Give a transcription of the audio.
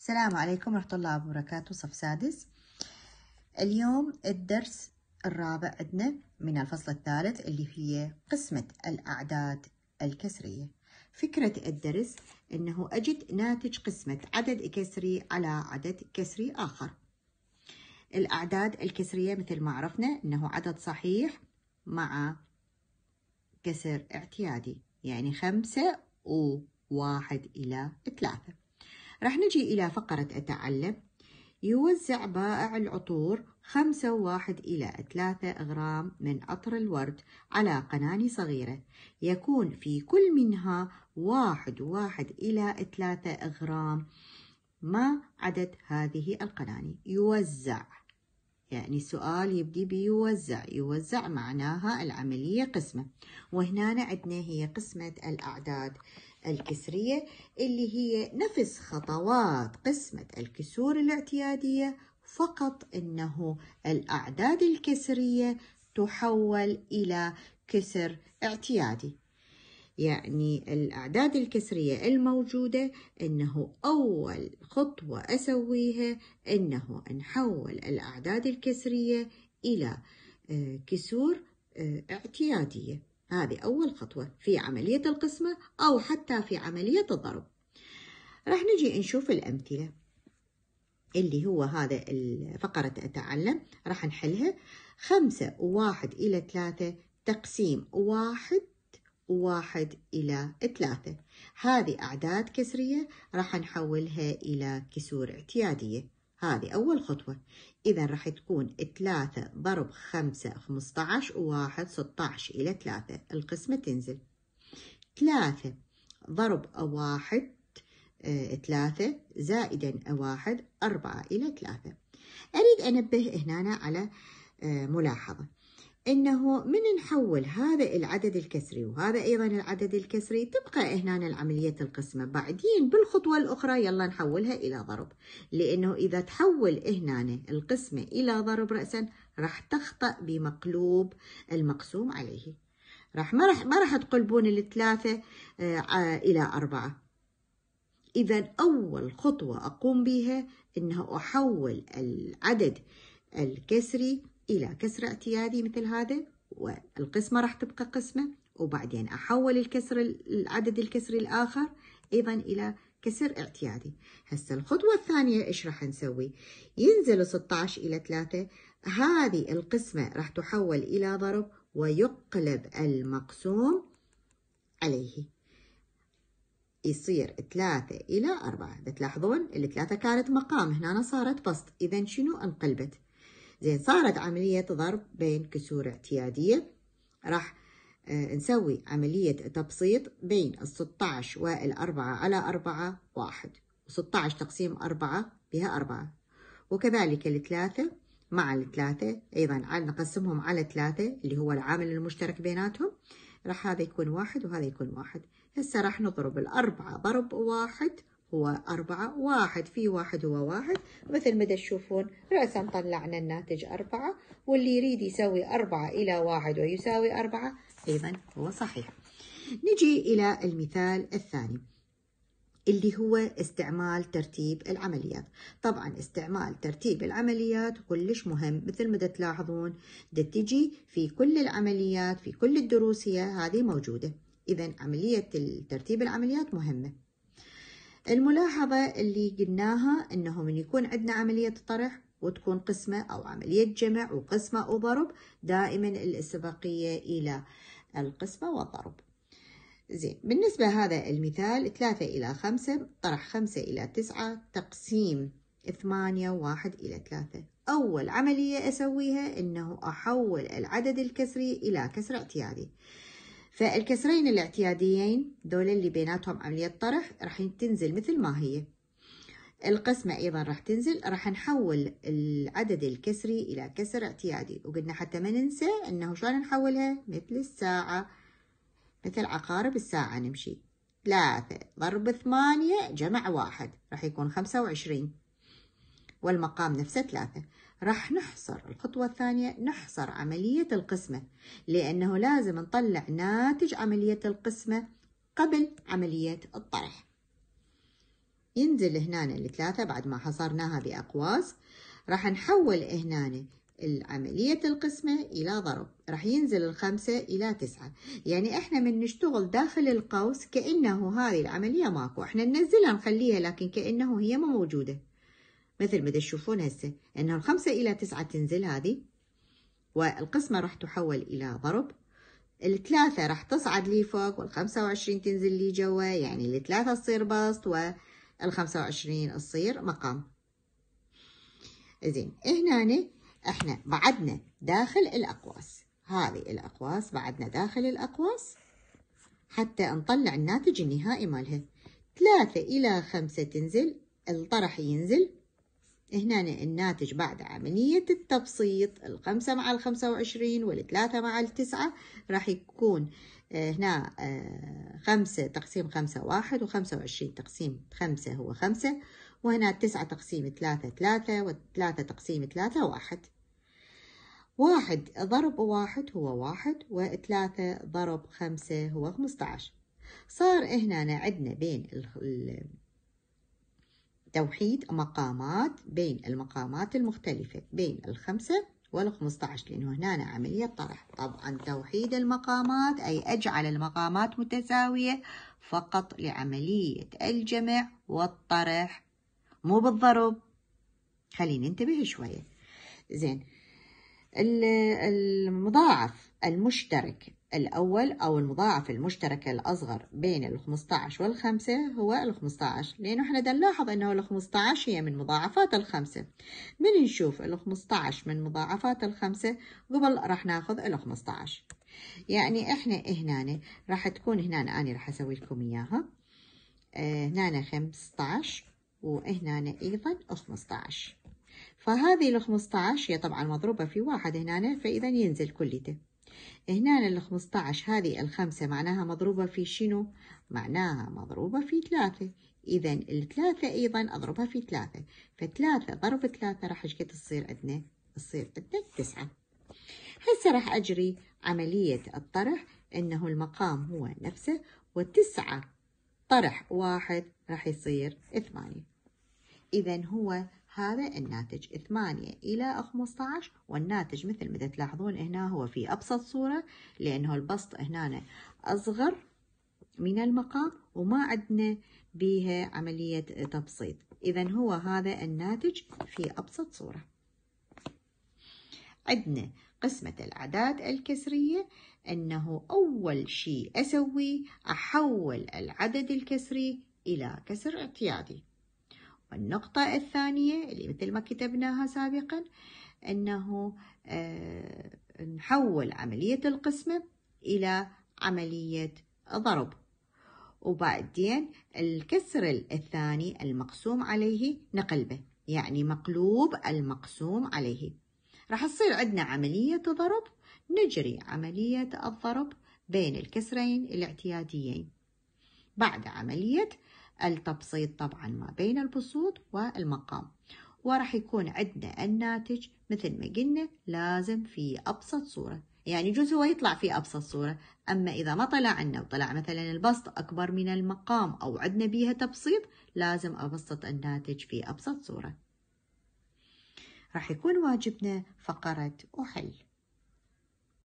السلام عليكم ورحمة الله وبركاته صف سادس اليوم الدرس الرابع عندنا من الفصل الثالث اللي هي قسمة الأعداد الكسرية فكرة الدرس أنه أجد ناتج قسمة عدد كسري على عدد كسري آخر الأعداد الكسرية مثل ما عرفنا أنه عدد صحيح مع كسر اعتيادي يعني خمسة وواحد إلى ثلاثة راح نجي إلى فقرة أتعلم يوزع بائع العطور خمسة واحد إلى ثلاثة غرام من عطر الورد على قناني صغيرة يكون في كل منها واحد واحد إلى ثلاثة غرام ما عدد هذه القناني يوزع يعني السؤال يبدي بيوزع يوزع معناها العملية قسمة وهنا عندنا هي قسمة الأعداد الكسرية اللي هي نفس خطوات قسمة الكسور الاعتيادية فقط أنه الأعداد الكسرية تحول إلى كسر اعتيادي يعني الأعداد الكسرية الموجودة أنه أول خطوة أسويها أنه نحول الأعداد الكسرية إلى آه، كسور آه، اعتيادية هذه أول خطوة في عملية القسمة أو حتى في عملية الضرب راح نجي نشوف الأمثلة اللي هو هذا فقرة أتعلم راح نحلها خمسة وواحد إلى ثلاثة تقسيم واحد واحد إلى ثلاثة هذه أعداد كسرية راح نحولها إلى كسور اعتيادية هذه أول خطوة إذا راح تكون 3 ضرب 5 15 وواحد 16 إلى 3 القسمة تنزل 3 ضرب واحد آه، ثلاثة زائدا واحد أربعة إلى ثلاثة أريد أنبه هنا على آه، ملاحظة انه من نحول هذا العدد الكسري وهذا ايضا العدد الكسري تبقى هنا العملية القسمة بعدين بالخطوة الاخرى يلا نحولها الى ضرب لانه اذا تحول هنا القسمة الى ضرب رأسا راح تخطأ بمقلوب المقسوم عليه راح ما راح ما راح تقلبون الثلاثة آه، الى اربعة اذا اول خطوة اقوم بها انه احول العدد الكسري إلى كسر اعتيادي مثل هذا والقسمة راح تبقى قسمة وبعدين أحول الكسر العدد الكسري الآخر أيضا إلى كسر اعتيادي هسه الخطوة الثانية إيش راح نسوي ينزل 16 إلى 3 هذه القسمة راح تحول إلى ضرب ويقلب المقسوم عليه يصير 3 إلى 4 بتلاحظون الثلاثة كانت مقام هنا صارت بسط إذا شنو انقلبت زين صارت عملية ضرب بين كسور اعتيادية راح آه، نسوي عملية تبسيط بين الستاش والأربعة على أربعة واحد وستاش تقسيم أربعة بها أربعة وكذلك الثلاثة مع الثلاثة أيضا نقسمهم على ثلاثة اللي هو العامل المشترك بيناتهم راح هذا يكون واحد وهذا يكون واحد هسه راح نضرب الأربعة ضرب واحد هو أربعة واحد في واحد هو واحد مثل ما تشوفون رأسا طلعنا الناتج أربعة واللي يريد يسوي أربعة إلى واحد ويساوي أربعة أيضا هو صحيح نجي إلى المثال الثاني اللي هو استعمال ترتيب العمليات طبعا استعمال ترتيب العمليات كلش مهم مثل ما تلاحظون تجي في كل العمليات في كل الدروس هذه موجودة إذا عملية ترتيب العمليات مهمة الملاحظة اللي قلناها انه من يكون عندنا عملية طرح وتكون قسمة او عملية جمع وقسمة وضرب دائما الاستباقية الى القسمة والضرب زين بالنسبة هذا المثال ثلاثة إلى خمسة طرح خمسة إلى تسعة تقسيم ثمانية واحد إلى ثلاثة أول عملية أسويها أنه أحول العدد الكسري إلى كسر اعتيادي فالكسرين الاعتياديين دول اللي بيناتهم عملية طرح راح تنزل مثل ما هي القسمة أيضا راح تنزل راح نحول العدد الكسري إلى كسر اعتيادي وقلنا حتى ما ننسى أنه شلون نحولها مثل الساعة مثل عقارب الساعة نمشي ثلاثة ضرب ثمانية جمع واحد راح يكون خمسة وعشرين والمقام نفسه ثلاثة راح نحصر الخطوة الثانية نحصر عملية القسمة لأنه لازم نطلع ناتج عملية القسمة قبل عملية الطرح ينزل هنا الثلاثة بعد ما حصرناها بأقواس راح نحول هنا العملية القسمة إلى ضرب راح ينزل الخمسة إلى تسعة يعني إحنا من نشتغل داخل القوس كأنه هذه العملية ماكو إحنا ننزلها نخليها لكن كأنه هي ما موجودة مثل ما تشوفون هسه انه الخمسة الى تسعة تنزل هذه والقسمة راح تحول الى ضرب الثلاثة راح تصعد لي فوق والخمسة وعشرين تنزل لي جوا يعني الثلاثة تصير بسط والخمسة وعشرين تصير مقام زين هنا احنا بعدنا داخل الاقواس هذه الاقواس بعدنا داخل الاقواس حتى نطلع الناتج النهائي مالها ثلاثة الى خمسة تنزل الطرح ينزل هنا الناتج بعد عملية التبسيط الخمسة مع الخمسة وعشرين والثلاثة مع التسعة راح يكون آه، هنا آه، خمسة تقسيم خمسة واحد وخمسة وعشرين تقسيم خمسة هو خمسة وهنا التسعة تقسيم ثلاثة ثلاثة وثلاثة تقسيم ثلاثة واحد واحد ضرب واحد هو واحد وثلاثة ضرب خمسة هو خمسة عشر صار هنا عندنا بين توحيد مقامات بين المقامات المختلفة بين الخمسة والخمسة عشر لأنه هنا عملية طرح طبعا توحيد المقامات أي أجعل المقامات متساوية فقط لعملية الجمع والطرح مو بالضرب خلينا ننتبه شوية زين المضاعف المشترك الأول أو المضاعف المشترك الأصغر بين ال 15 وال 5 هو ال 15 لأنه إحنا بدنا نلاحظ إنه ال 15 هي من مضاعفات الخمسة من نشوف ال 15 من مضاعفات الخمسة قبل راح ناخذ ال 15 يعني إحنا هنا راح تكون هنا أنا راح أسوي لكم إياها هنا 15 وهنا أيضا 15 فهذه ال 15 هي طبعا مضروبة في واحد هنا فإذا ينزل كليته هنا ال 15 هذه الخمسة معناها مضروبة في شنو؟ معناها مضروبة في ثلاثة إذا الثلاثة أيضا أضربها في ثلاثة فثلاثة ضرب ثلاثة راح إيش قد تصير عندنا؟ تصير عندنا تسعة هسه راح أجري عملية الطرح إنه المقام هو نفسه وتسعة طرح واحد راح يصير ثمانية إذا هو هذا الناتج 8 إلى 15 والناتج مثل ما تلاحظون هنا هو في أبسط صورة لأنه البسط هنا أصغر من المقام وما عندنا بها عملية تبسيط إذا هو هذا الناتج في أبسط صورة عندنا قسمة الأعداد الكسرية أنه أول شيء أسوي أحول العدد الكسري إلى كسر اعتيادي والنقطة الثانية اللي مثل ما كتبناها سابقا أنه آه، نحول عملية القسمة إلى عملية ضرب وبعدين الكسر الثاني المقسوم عليه نقلبه يعني مقلوب المقسوم عليه راح تصير عندنا عملية ضرب نجري عملية الضرب بين الكسرين الاعتياديين بعد عملية التبسيط طبعا ما بين البسوط والمقام وراح يكون عندنا الناتج مثل ما قلنا لازم في أبسط صورة يعني جزء هو يطلع في أبسط صورة أما إذا ما طلع عنا وطلع مثلا البسط أكبر من المقام أو عدنا بيها تبسيط لازم أبسط الناتج في أبسط صورة راح يكون واجبنا فقرة أحل